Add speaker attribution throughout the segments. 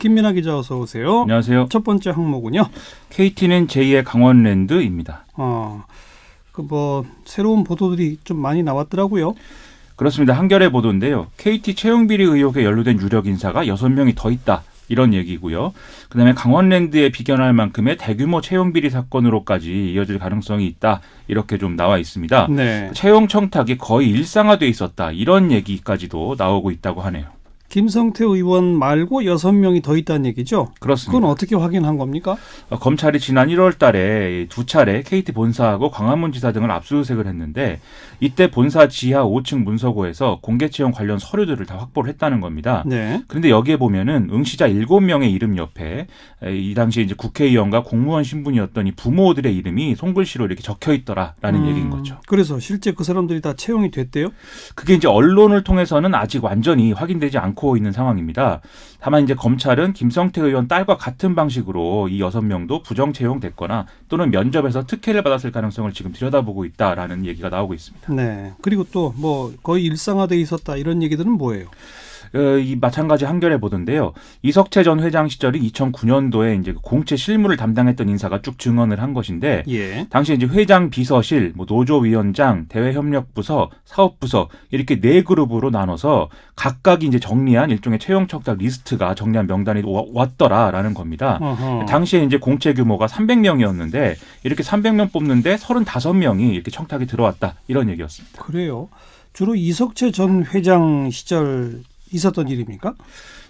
Speaker 1: 김민아 기자 어서 오세요.
Speaker 2: 안녕하세요. 첫 번째 항목은요. KT는 제2의 강원랜드입니다.
Speaker 1: 어, 그뭐 새로운 보도들이 좀 많이 나왔더라고요.
Speaker 2: 그렇습니다. 한겨레 보도인데요. KT 채용 비리 의혹에 연루된 유력 인사가 6명이 더 있다. 이런 얘기고요. 그다음에 강원랜드에 비견할 만큼의 대규모 채용 비리 사건으로까지 이어질 가능성이 있다. 이렇게 좀 나와 있습니다. 네. 채용 청탁이 거의 일상화돼 있었다. 이런 얘기까지도 나오고 있다고 하네요.
Speaker 1: 김성태 의원 말고 여섯 명이 더 있다는 얘기죠? 그렇습니다. 그건 어떻게 확인한 겁니까? 어, 검찰이 지난 1월 달에 두
Speaker 2: 차례 KT 본사하고 광화문 지사 등을 압수수색을 했는데 이때 본사 지하 5층 문서고에서 공개 채용 관련 서류들을 다 확보를 했다는 겁니다. 네. 그런데 여기에 보면은 응시자 7명의 이름 옆에 이 당시 이제 국회의원과 공무원 신분이었던 이 부모들의 이름이 손글씨로 이렇게 적혀 있더라라는 음, 얘기인 거죠. 그래서 실제 그 사람들이 다 채용이 됐대요? 그게 이제 언론을 통해서는 아직 완전히 확인되지 않고 않고 있는 상황입니다. 다만 이제 검찰은 김성태 의원 딸과 같은 방식으로 이 여섯 명도 부정 채용됐거나 또는 면접에서 특혜를 받았을 가능성을 지금 들여다보고 있다라는 얘기가 나오고 있습니다.
Speaker 1: 네. 그리고 또 뭐 거의 일상화돼 있었다 이런 얘기들은 뭐예요? 어, 이 마찬가지 한결에 보던데요. 이석채
Speaker 2: 전 회장 시절이 2009년도에 이제 공채 실무를 담당했던 인사가 쭉 증언을 한 것인데 예. 당시 이제 회장 비서실, 뭐 노조위원장, 대외협력부서, 사업부서 이렇게 네 그룹으로 나눠서 각각이 제 정리한 일종의 채용 척답 리스트가 정리한 명단이 왔더라라는 겁니다. 어허. 당시에 이제 공채 규모가 300명이었는데 이렇게 300명 뽑는데 35명이 이렇게 청탁이 들어왔다 이런 얘기였습니다.
Speaker 1: 그래요. 주로 이석채 전 회장 시절 있었던 일입니까?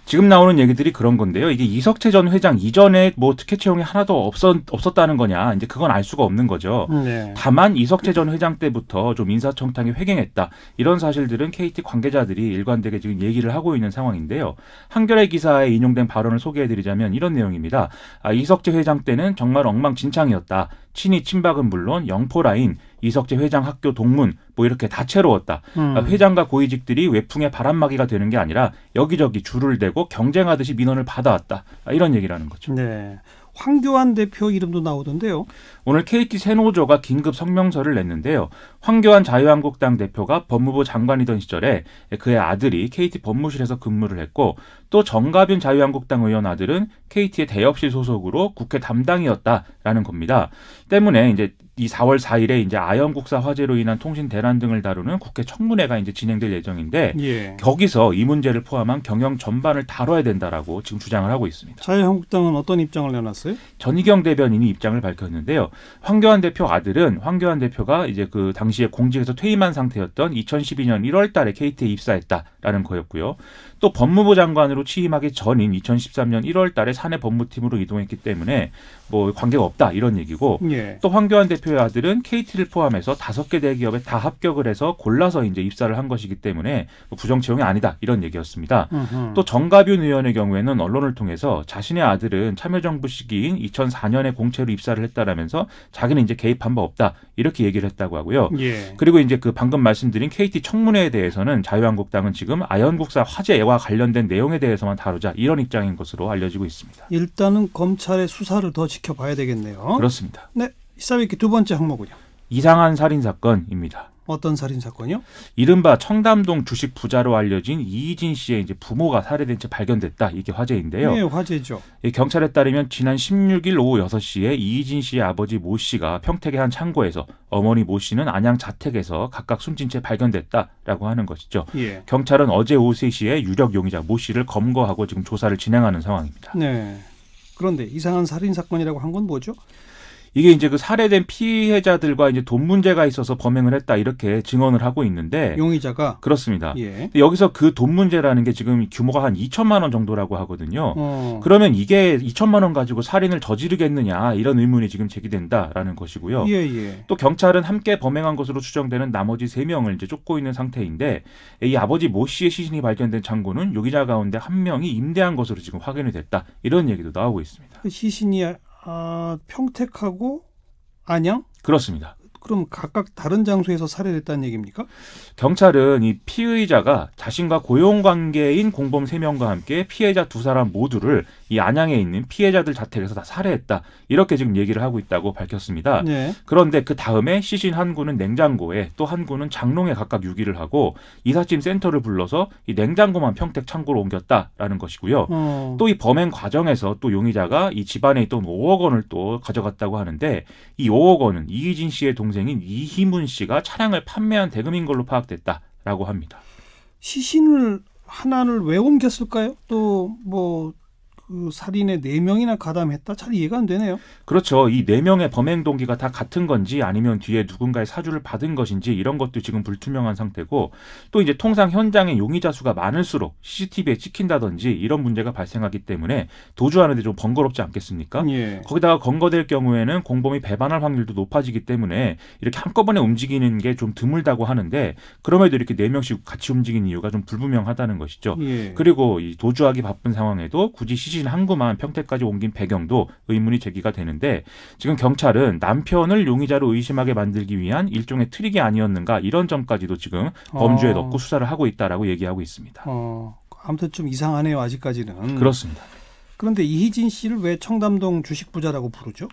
Speaker 2: 지금 나오는 얘기들이 그런 건데요. 이게 이석채 전 회장 이전에 뭐 특혜 채용이 하나도 없었, 없었다는 거냐. 이제 그건 알 수가 없는 거죠. 네. 다만 이석채 전 회장 때부터 좀 인사청탁이 회행했다 이런 사실들은 KT 관계자들이 일관되게 지금 얘기를 하고 있는 상황인데요. 한겨레 기사에 인용된 발언을 소개해드리자면 이런 내용입니다. 아, 이석채 회장 때는 정말 엉망진창이었다. 친이 친박은 물론 영포라인, 이석재 회장 학교 동문 뭐 이렇게 다채로웠다. 그러니까 음. 그러니까 회장과 고위직들이 외풍의 바람막이가 되는 게 아니라 여기저기 줄을 대고 경쟁하듯이 민원을 받아왔다. 아, 이런 얘기라는
Speaker 1: 거죠. 네. 황교안 대표 이름도 나오던데요. 오늘 KT
Speaker 2: 세노조가 긴급 성명서를 냈는데요. 황교안 자유한국당 대표가 법무부 장관이던 시절에 그의 아들이 KT 법무실에서 근무를 했고 또 정가빈 자유한국당 의원 아들은 KT의 대역실 소속으로 국회 담당이었다라는 겁니다. 때문에 이제 이 4월 4일에 이제 아연국사 화재로 인한 통신 대란 등을 다루는 국회 청문회가 이제 진행될 예정인데 예. 거기서 이 문제를 포함한 경영 전반을 다뤄야 된다라고 지금 주장을 하고 있습니다. 자유한국당은 어떤 입장을 내놨어요? 전희경 대변인이 입장을 밝혔는데요. 황교안 대표 아들은 황교안 대표가 이제 그 당시에 공직에서 퇴임한 상태였던 2012년 1월 달에 KT에 입사했다라는 거였고요. 또 법무부 장관으로 대로 취임하기 전인 2013년 1월 달에 사내 법무팀으로 이동했기 때문에 뭐 관계가 없다 이런 얘기고 예. 또 황교안 대표의 아들은 KT를 포함해서 다섯 개 대기업에 다 합격을 해서 골라서 이제 입사를 한 것이기 때문에 뭐 부정 채용이 아니다 이런 얘기였습니다. 으흠. 또 정가균 의원의 경우에는 언론을 통해서 자신의 아들은 참여정부 시기인 2004년에 공채로 입사를 했다라면서 자기는 이제 개입한 바 없다 이렇게 얘기를 했다고 하고요. 예. 그리고 이제 그 방금 말씀드린 KT 청문회에 대해서는 자유한국당은 지금 아현국사 화재와 관련된 내용에 대해 대해서만 다루자 이런 입장인 것으로 알려지고 있습니다.
Speaker 1: 일단은 검찰의 수사를 더 지켜봐야 되겠네요. 그렇습니다. 네, 이사비키 두 번째 항목은요.
Speaker 2: 이상한 살인 사건입니다.
Speaker 1: 어떤 살인 사건이요?
Speaker 2: 이른바 청담동 주식 부자로 알려진 이희진 씨의 이제 부모가 살해된 채 발견됐다. 이게 화제인데요. 네, 화제죠. 예, 경찰에 따르면 지난 16일 오후 6시에 이희진 씨의 아버지 모 씨가 평택의 한 창고에서 어머니 모 씨는 안양 자택에서 각각 숨진 채 발견됐다라고 하는 것이죠. 예. 경찰은 어제 오후 3시에 유력 용의자 모 씨를 검거하고 지금 조사를 진행하는 상황입니다.
Speaker 1: 네. 그런데 이상한 살인 사건이라고 한 건 뭐죠?
Speaker 2: 이게 이제 그 살해된 피해자들과 이제 돈 문제가 있어서 범행을 했다 이렇게 증언을 하고 있는데 용의자가 그렇습니다. 예. 여기서 그 돈 문제라는 게 지금 규모가 한 2천만 원 정도라고 하거든요. 어. 그러면 이게 2천만 원 가지고 살인을 저지르겠느냐 이런 의문이 지금 제기된다라는 것이고요. 예, 예. 또 경찰은 함께 범행한 것으로 추정되는 나머지 3명을 이제 쫓고 있는 상태인데 이 아버지 모 씨의 시신이 발견된 창고는 용의자 가운데 한 명이 임대한 것으로 지금 확인이 됐다. 이런 얘기도 나오고 있습니다.
Speaker 1: 그 시신이 아, 평택하고 안양? 그렇습니다. 그럼 각각 다른 장소에서 살해됐다는 얘기입니까?
Speaker 2: 경찰은 이 피의자가 자신과 고용관계인 공범 세명과 함께 피해자 두 사람 모두를 이 안양에 있는 피해자들 자택에서 다 살해했다. 이렇게 지금 얘기를 하고 있다고 밝혔습니다. 네. 그런데 그 다음에 시신 한 구는 냉장고에 또 한 구는 장롱에 각각 유기를 하고 이삿짐 센터를 불러서 이 냉장고만 평택 창고로 옮겼다라는 것이고요. 어. 또이 범행 과정에서 또 용의자가 이 집안에 있던 5억 원을 또 가져갔다고 하는데 이 5억 원은 이희진 씨의 동 동생인 이희문 씨가 차량을 판매한 대금인 걸로 파악됐다라고 합니다.
Speaker 1: 시신을 하나를 왜 옮겼을까요? 또뭐 그 살인에 네 명이나 가담했다. 잘 이해가 안 되네요.
Speaker 2: 그렇죠. 이 네 명의 범행 동기가 다 같은 건지 아니면 뒤에 누군가의 사주를 받은 것인지 이런 것도 지금 불투명한 상태고 또 이제 통상 현장에 용의자 수가 많을수록 CCTV에 찍힌다든지 이런 문제가 발생하기 때문에 도주하는데 좀 번거롭지 않겠습니까? 예. 거기다가 검거될 경우에는 공범이 배반할 확률도 높아지기 때문에 이렇게 한꺼번에 움직이는 게 좀 드물다고 하는데 그럼에도 이렇게 네 명씩 같이 움직인 이유가 좀 불분명하다는 것이죠. 예. 그리고 이 도주하기 바쁜 상황에도 굳이 CCTV 출신 항구만 평택까지 옮긴 배경도 의문이 제기가 되는데 지금 경찰은 남편을 용의자로 의심하게 만들기 위한 일종의 트릭이 아니었는가 이런 점까지도 지금 범주에 어. 넣고 수사를 하고 있다라고 얘기하고 있습니다.
Speaker 1: 어, 아무튼 좀 이상하네요 아직까지는. 그렇습니다. 그런데 이희진 씨를 왜 청담동 주식 부자라고 부르죠?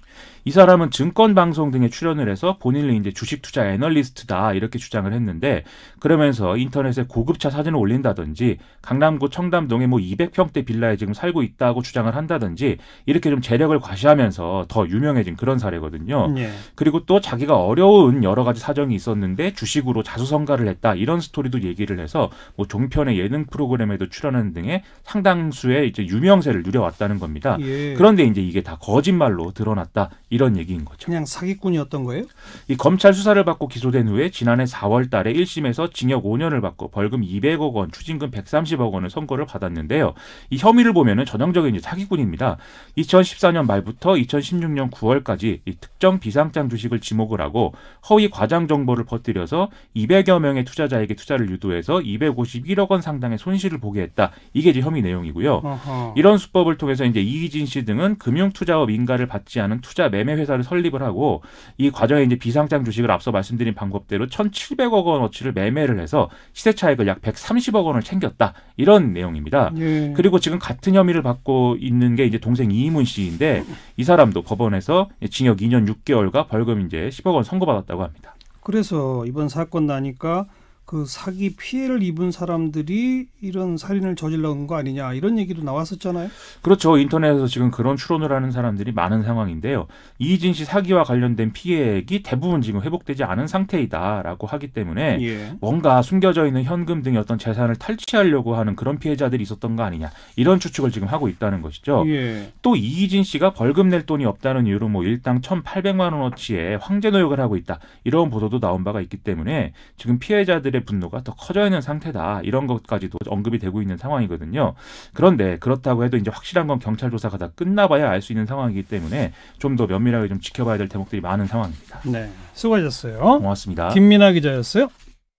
Speaker 1: 이 사람은 증권 방송 등에
Speaker 2: 출연을 해서 본인을 이제 주식 투자 애널리스트다 이렇게 주장을 했는데 그러면서 인터넷에 고급차 사진을 올린다든지 강남구 청담동에 뭐 200평대 빌라에 지금 살고 있다고 주장을 한다든지 이렇게 좀 재력을 과시하면서 더 유명해진 그런 사례거든요. 예. 그리고 또 자기가 어려운 여러 가지 사정이 있었는데 주식으로 자수성가를 했다 이런 스토리도 얘기를 해서 뭐 종편의 예능 프로그램에도 출연하는 등의 상당수의 이제 유명세를 누려왔. 다 같다는 겁니다. 예. 그런데 이제 이게 다 거짓말로 드러났다 이런 얘기인 거죠. 그냥 사기꾼이었던 거예요? 이 검찰 수사를 받고 기소된 후에 지난해 4월 달에 1심에서 징역 5년을 받고 벌금 200억 원, 추징금 130억 원을 선고를 받았는데요. 이 혐의를 보면은 전형적인 사기꾼입니다. 2014년 말부터 2016년 9월까지 특정 비상장 주식을 지목을 하고 허위 과장 정보를 퍼뜨려서 200여 명의 투자자에게 투자를 유도해서 251억 원 상당의 손실을 보게 했다. 이게 이제 혐의 내용이고요. 어허. 이런 수법을 통해서 이제 이희진 씨 등은 금융투자업 인가를 받지 않은 투자 매매 회사를 설립을 하고 이 과정에 이제 비상장 주식을 앞서 말씀드린 방법대로 1,700억 원어치를 매매를 해서 시세 차익을 약 130억 원을 챙겼다. 이런 내용입니다. 예. 그리고 지금 같은 혐의를 받고 있는 게 이제 동생 이문 씨인데 이 사람도 법원에서 징역 2년 6개월과 벌금 이제 10억 원 선고받았다고 합니다.
Speaker 1: 그래서 이번 사건 나니까 그 사기 피해를 입은 사람들이 이런 살인을 저질러온 거 아니냐 이런 얘기도 나왔었잖아요.
Speaker 2: 그렇죠. 인터넷에서 지금 그런 추론을 하는 사람들이 많은 상황인데요. 이진 씨 사기와 관련된 피해액이 대부분 지금 회복되지 않은 상태이다라고 하기 때문에 예. 뭔가 숨겨져 있는 현금 등의 어떤 재산을 탈취하려고 하는 그런 피해자들이 있었던 거 아니냐 이런 추측을 지금 하고 있다는 것이죠. 예. 또 이진 씨가 벌금 낼 돈이 없다는 이유로 뭐 일당 1 8 0 0만 원어치의 황제 노역을 하고 있다 이런 보도도 나온 바가 있기 때문에 지금 피해자들의 국들의 분노가 더 커져 있는 상태다. 이런 것까지도 언급이 되고 있는 상황이거든요. 그런데 그렇다고 해도 이제 확실한 건 경찰 조사가 다 끝나봐야 알 수 있는 상황이기 때문에 좀 더 면밀하게 좀 지켜봐야 될 대목들이 많은 상황입니다.
Speaker 1: 네. 수고하셨어요. 고맙습니다. 김민아 기자였어요.